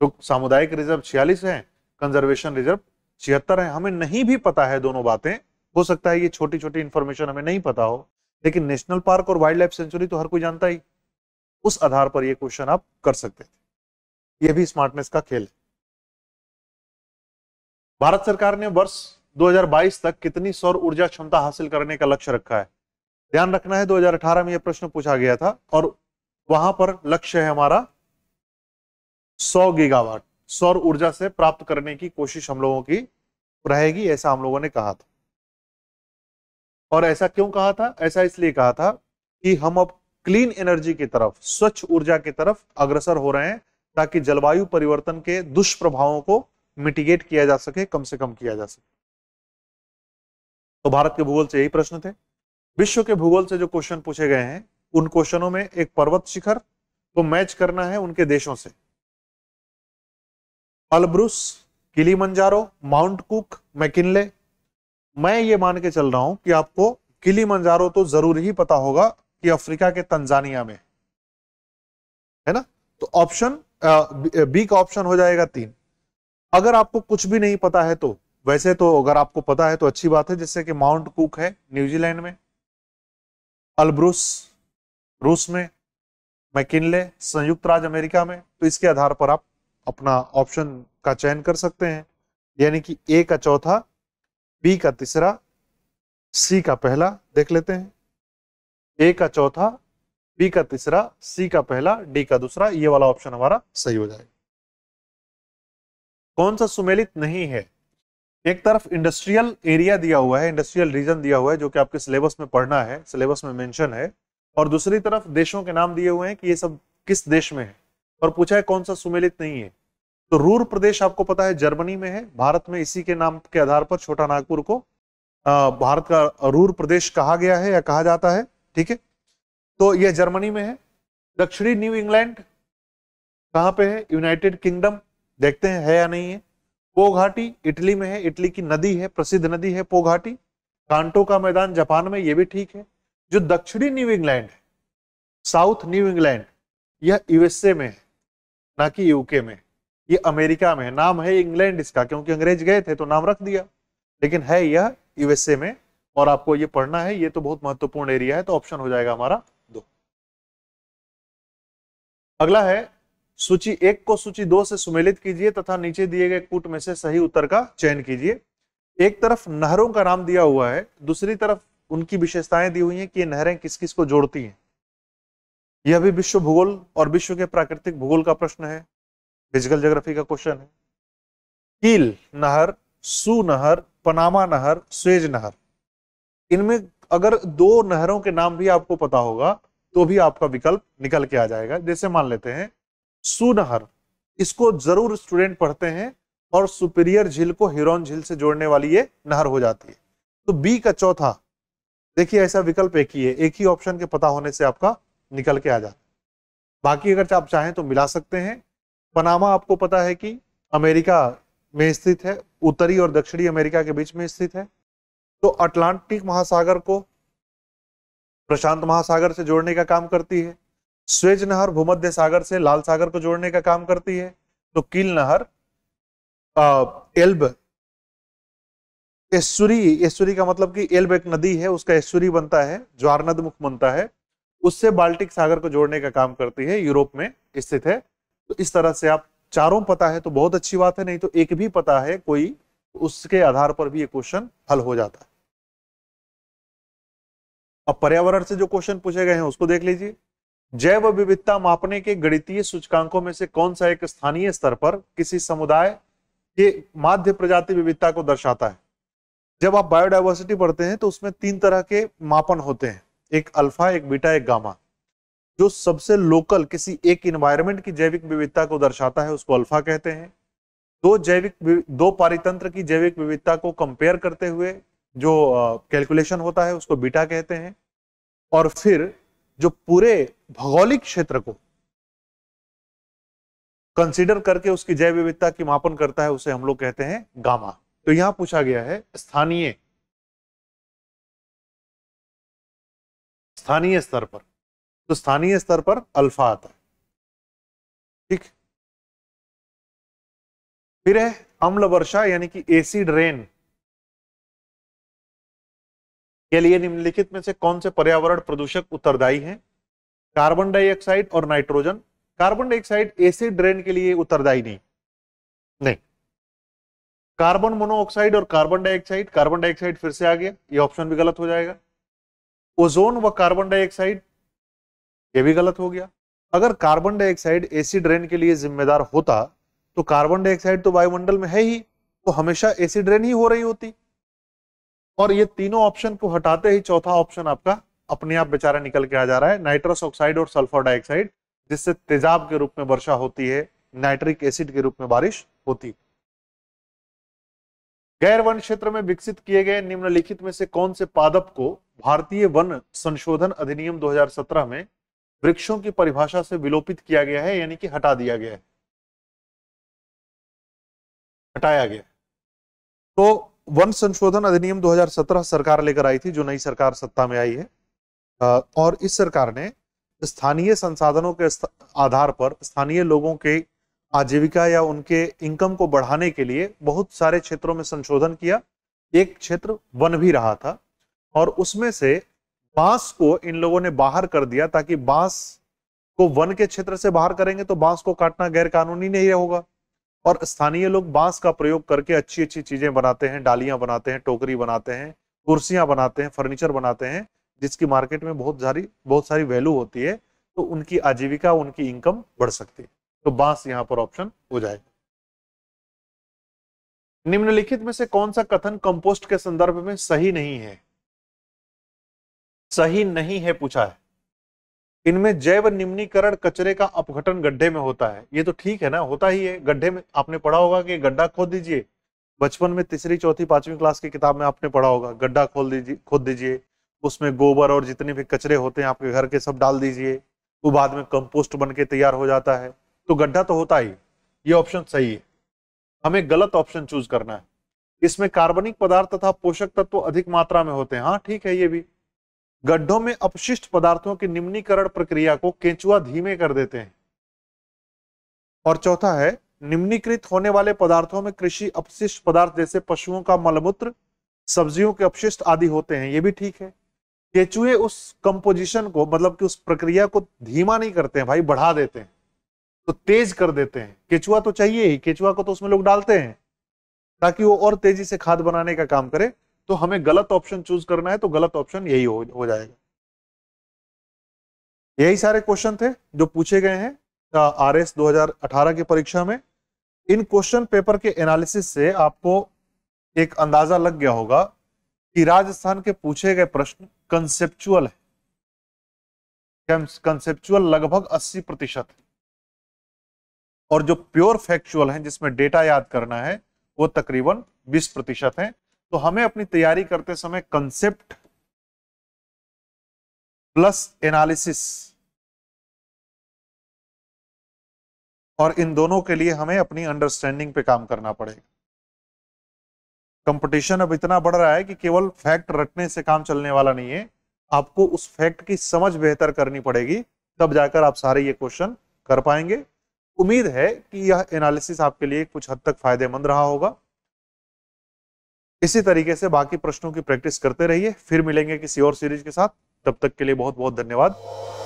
तो सामुदायिक रिजर्व छियालीस है कंजर्वेशन रिजर्व छिहत्तर है हमें नहीं भी पता है दोनों बातें हो सकता है ये छोटी छोटी इंफॉर्मेशन हमें नहीं पता हो लेकिन नेशनल पार्क और वाइल्ड लाइफ सेंचुरी तो हर कोई जानता ही उस आधार पर ये क्वेश्चन आप कर सकते थे ये भी स्मार्टनेस का खेल है भारत सरकार ने वर्ष 2022 तक कितनी सौर ऊर्जा क्षमता हासिल करने का लक्ष्य रखा है ध्यान रखना है 2018 में यह प्रश्न पूछा गया था और वहां पर लक्ष्य है हमारा 100 गीगावाट सौर ऊर्जा से प्राप्त करने की कोशिश हम लोगों की रहेगी ऐसा हम लोगों ने कहा था और ऐसा क्यों कहा था ऐसा इसलिए कहा था कि हम अब क्लीन एनर्जी की तरफ स्वच्छ ऊर्जा की तरफ अग्रसर हो रहे हैं ताकि जलवायु परिवर्तन के दुष्प्रभावों को मिटिगेट किया जा सके कम से कम किया जा सके तो भारत के भूगोल से यही प्रश्न थे विश्व के भूगोल से जो क्वेश्चन पूछे गए हैं उन क्वेश्चनों में एक पर्वत शिखर को मैच करना है उनके देशों से Elbrus Kilimanjaro Mount Cook McKinley मैं ये मान के चल रहा हूं कि आपको किलीमंजारो तो जरूर ही पता होगा कि अफ्रीका के तंजानिया में है ना तो ऑप्शन बी का ऑप्शन हो जाएगा तीन अगर आपको कुछ भी नहीं पता है तो वैसे तो अगर आपको पता है तो अच्छी बात है जैसे कि माउंट कुक है न्यूजीलैंड में अलब्रुस रूस में मैकिनले संयुक्त राज्य अमेरिका में तो इसके आधार पर आप अपना ऑप्शन का चयन कर सकते हैं यानी कि ए का चौथा बी का तीसरा सी का पहला देख लेते हैं ए का चौथा बी का तीसरा सी का पहला डी का दूसरा ये वाला ऑप्शन हमारा सही हो जाएगा कौन सा सुमेलित नहीं है एक तरफ इंडस्ट्रियल एरिया दिया हुआ है इंडस्ट्रियल रीजन दिया हुआ है जो कि आपके सिलेबस में पढ़ना है सिलेबस में मेंशन है और दूसरी तरफ देशों के नाम दिए हुए हैं कि ये सब किस देश में है और पूछा है कौन सा सुमेलित नहीं है तो रूर प्रदेश आपको पता है जर्मनी में है भारत में इसी के नाम के आधार पर छोटा नागपुर को भारत का रूर प्रदेश कहा गया है या कहा जाता है ठीक है तो यह जर्मनी में है दक्षिणी न्यू इंग्लैंड कहां पे है यूनाइटेड किंगडम देखते हैं है या नहीं है पोघाटी इटली में है इटली की नदी है प्रसिद्ध नदी है पोघाटी कांटो का मैदान जापान में यह भी ठीक है जो दक्षिणी न्यू इंग्लैंड है साउथ न्यू इंग्लैंड यह यूएसए में है ना कि यूके में ये अमेरिका में है नाम है इंग्लैंड इसका क्योंकि अंग्रेज गए थे तो नाम रख दिया लेकिन है यह यूएसए में और आपको ये पढ़ना है ये तो बहुत महत्वपूर्ण एरिया है तो ऑप्शन हो जाएगा हमारा दो अगला है सूची एक को सूची दो से सुमेलित कीजिए तथा नीचे दिए गए कूट में से सही उत्तर का चयन कीजिए एक तरफ नहरों का नाम दिया हुआ है दूसरी तरफ उनकी विशेषताएं दी हुई हैं कि ये नहरें किस किस को जोड़ती हैं यह भी विश्व भूगोल और विश्व के प्राकृतिक भूगोल का प्रश्न है फिजिकल जोग्राफी का क्वेश्चन है कील नहर सू नहर पनामा नहर स्वेज नहर इनमें अगर दो नहरों के नाम भी आपको पता होगा तो भी आपका विकल्प निकल के आ जाएगा जैसे मान लेते हैं सुनहर इसको जरूर स्टूडेंट पढ़ते हैं और सुपीरियर झील को हिरोन झील से जोड़ने वाली ये नहर हो जाती है तो बी का चौथा देखिए ऐसा विकल्प एक ही है एक ही ऑप्शन के पता होने से आपका निकल के आ जाता है बाकी अगर आप चाहें तो मिला सकते हैं पनामा आपको पता है कि अमेरिका में स्थित है उत्तरी और दक्षिणी अमेरिका के बीच में स्थित है तो अटलांटिक महासागर को प्रशांत महासागर से जोड़ने का काम करती है स्वेज नहर भूमध्य सागर से लाल सागर को जोड़ने का काम करती है तो कील नहर एल्ब एश्वरी एश्वरी का मतलब कि एल्ब एक नदी है उसका एश्वरी बनता है मुख बनता है उससे बाल्टिक सागर को जोड़ने का काम करती है यूरोप में स्थित है तो इस तरह से आप चारों पता है तो बहुत अच्छी बात है नहीं तो एक भी पता है कोई उसके आधार पर भी ये क्वेश्चन हल हो जाता है अब पर्यावरण से जो क्वेश्चन पूछे गए हैं उसको देख लीजिए जैव विविधता मापने के गणितीय सूचकांकों में से कौन सा एक स्थानीय स्तर पर किसी समुदाय के माध्य प्रजाति विविधता को दर्शाता है जब आप बायोडाइवर्सिटी पढ़ते हैं तो उसमें तीन तरह के मापन होते हैं एक अल्फा एक बीटा एक गामा जो सबसे लोकल किसी एक इन्वायरमेंट की जैविक विविधता को दर्शाता है उसको अल्फा कहते हैं दो जैविक दो पारितंत्र की जैविक विविधता को कंपेयर करते हुए जो कैलकुलेशन होता है उसको बीटा कहते हैं और फिर जो पूरे भौगोलिक क्षेत्र को कंसीडर करके उसकी जैव विविधता की मापन करता है उसे हम लोग कहते हैं गामा तो यहां पूछा गया है स्थानीय स्थानीय स्तर पर तो स्थानीय स्तर पर अल्फा आता है ठीक फिर है अम्ल वर्षा यानी कि एसिड रेन के लिए निम्नलिखित में से कौन से पर्यावरण प्रदूषक उत्तरदायी हैं कार्बन डाइऑक्साइड और nitrogen carbon dioxide acid drain के लिए उत्तरदायी नहीं नहीं कार्बन मोनोऑक्साइड और कार्बन डाइऑक्साइड कार्बन डाइऑक्साइड फिर से आ गया ये ऑप्शन भी गलत हो जाएगा ओजोन व कार्बन डाइऑक्साइड ये भी गलत हो गया अगर कार्बन डाइऑक्साइड एसिड ड्रेन के लिए जिम्मेदार होता तो कार्बन डाइऑक्साइड तो वायुमंडल में है ही तो हमेशा एसिड ड्रेन ही हो रही होती और ये तीनों ऑप्शन को हटाते ही चौथा ऑप्शन आपका अपने आप बेचारा निकल के आ जा रहा है नाइट्रस ऑक्साइड और सल्फर डाइऑक्साइड जिससे तेजाब के रूप में वर्षा होती है नाइट्रिक एसिड के रूप में बारिश होती है गैर वन क्षेत्र में विकसित किए गए निम्नलिखित में से कौन से पादप को भारतीय वन संशोधन अधिनियम 2017 में वृक्षों की परिभाषा से विलोपित किया गया है यानी कि हटा दिया गया है हटाया गया तो वन संशोधन अधिनियम 2017 सरकार लेकर आई थी जो नई सरकार सत्ता में आई है और इस सरकार ने स्थानीय संसाधनों के आधार पर स्थानीय लोगों के आजीविका या उनके इनकम को बढ़ाने के लिए बहुत सारे क्षेत्रों में संशोधन किया एक क्षेत्र वन भी रहा था और उसमें से बांस को इन लोगों ने बाहर कर दिया ताकि बांस को वन के क्षेत्र से बाहर करेंगे तो बांस को काटना गैर कानूनी नहीं होगा और स्थानीय लोग बांस का प्रयोग करके अच्छी अच्छी चीजें बनाते हैं डालियां बनाते हैं टोकरी बनाते हैं कुर्सियां बनाते हैं फर्नीचर बनाते हैं जिसकी मार्केट में बहुत सारी बहुत सारी वैल्यू होती है तो उनकी आजीविका उनकी इनकम बढ़ सकती है तो बांस यहाँ पर ऑप्शन हो जाएगा निम्नलिखित में से कौन सा कथन कंपोस्ट के संदर्भ में सही नहीं है सही नहीं है पूछा है इनमें जैव निम्नीकरण कचरे का अपघटन गड्ढे में होता है ये तो ठीक है ना होता ही है गड्ढे में आपने पढ़ा होगा कि गड्ढा खोद दीजिए बचपन में तीसरी चौथी पांचवी क्लास की किताब में आपने पढ़ा होगा गड्ढा खोल दीजिए खोद दीजिए उसमें गोबर और जितने भी कचरे होते हैं आपके घर के सब डाल दीजिए वो बाद में कंपोस्ट बन के तैयार हो जाता है तो गड्ढा तो होता ही ये ऑप्शन सही है हमें गलत ऑप्शन चूज करना है इसमें कार्बनिक पदार्थ तथा पोषक तत्व अधिक मात्रा में होते हैं हाँ ठीक है ये भी गड्ढों में अपशिष्ट पदार्थों की निम्नीकरण प्रक्रिया को केंचुआ धीमे कर देते हैं और चौथा है निम्नीकृत होने वाले पदार्थों में कृषि अपशिष्ट पदार्थ जैसे पशुओं का मलमूत्र सब्जियों के अपशिष्ट आदि होते हैं ये भी ठीक है केचुए उस कंपोजिशन को मतलब कि उस प्रक्रिया को धीमा नहीं करते हैं भाई बढ़ा देते हैं तो तेज कर देते हैं केचुआ तो चाहिए ही केचुआ को तो उसमें लोग डालते हैं ताकि वो और तेजी से खाद बनाने का काम करे तो हमें गलत ऑप्शन चूज करना है तो गलत ऑप्शन यही हो, जाएगा यही सारे क्वेश्चन थे जो पूछे गए हैं आर एस दो की परीक्षा में इन क्वेश्चन पेपर के एनालिसिस से आपको एक अंदाजा लग गया होगा कि राजस्थान के पूछे गए प्रश्न कंसेप्चुअल है कंसेप्चुअल लगभग 80 प्रतिशत है और जो प्योर फैक्चुअल है जिसमें डेटा याद करना है वो तकरीबन 20 प्रतिशत है तो हमें अपनी तैयारी करते समय कंसेप्ट प्लस एनालिसिस और इन दोनों के लिए हमें अपनी अंडरस्टैंडिंग पे काम करना पड़ेगा कंपटीशन अब इतना बढ़ रहा है कि केवल फैक्ट रटने से काम चलने वाला नहीं है आपको उस फैक्ट की समझ बेहतर करनी पड़ेगी तब जाकर आप सारे ये क्वेश्चन कर पाएंगे उम्मीद है कि यह एनालिसिस आपके लिए कुछ हद तक फायदेमंद रहा होगा इसी तरीके से बाकी प्रश्नों की प्रैक्टिस करते रहिए फिर मिलेंगे किसी और सीरीज के साथ तब तक के लिए बहुत बहुत धन्यवाद